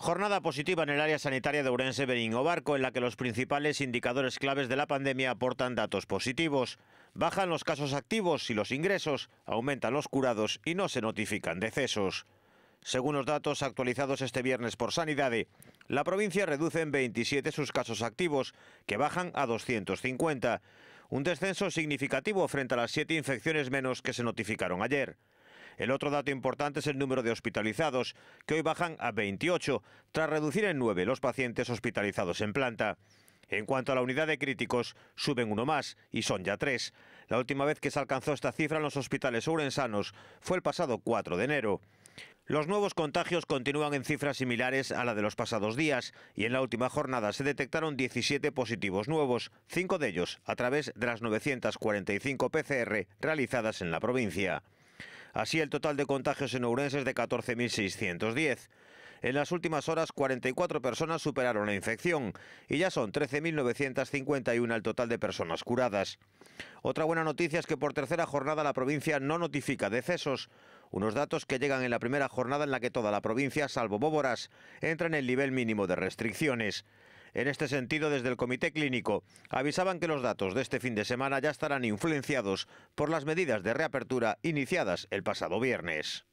Jornada positiva en el área sanitaria de Ourense o Barco, en la que los principales indicadores claves de la pandemia aportan datos positivos. Bajan los casos activos y los ingresos, aumentan los curados y no se notifican decesos. Según los datos actualizados este viernes por Sanidade, la provincia reduce en 27 sus casos activos, que bajan a 250, un descenso significativo frente a las siete infecciones menos que se notificaron ayer. El otro dato importante es el número de hospitalizados, que hoy bajan a 28, tras reducir en 9 los pacientes hospitalizados en planta. En cuanto a la unidad de críticos, suben uno más y son ya tres. La última vez que se alcanzó esta cifra en los hospitales ourensanos fue el pasado 4 de enero. Los nuevos contagios continúan en cifras similares a la de los pasados días y en la última jornada se detectaron 17 positivos nuevos, cinco de ellos a través de las 945 PCR realizadas en la provincia. Así, el total de contagios en Ourense es de 14.610. En las últimas horas, 44 personas superaron la infección y ya son 13.951 el total de personas curadas. Otra buena noticia es que por tercera jornada la provincia no notifica decesos. Unos datos que llegan en la primera jornada en la que toda la provincia, salvo Bóboras, entra en el nivel mínimo de restricciones. En este sentido, desde el Comité Clínico avisaban que los datos de este fin de semana ya estarán influenciados por las medidas de reapertura iniciadas el pasado viernes.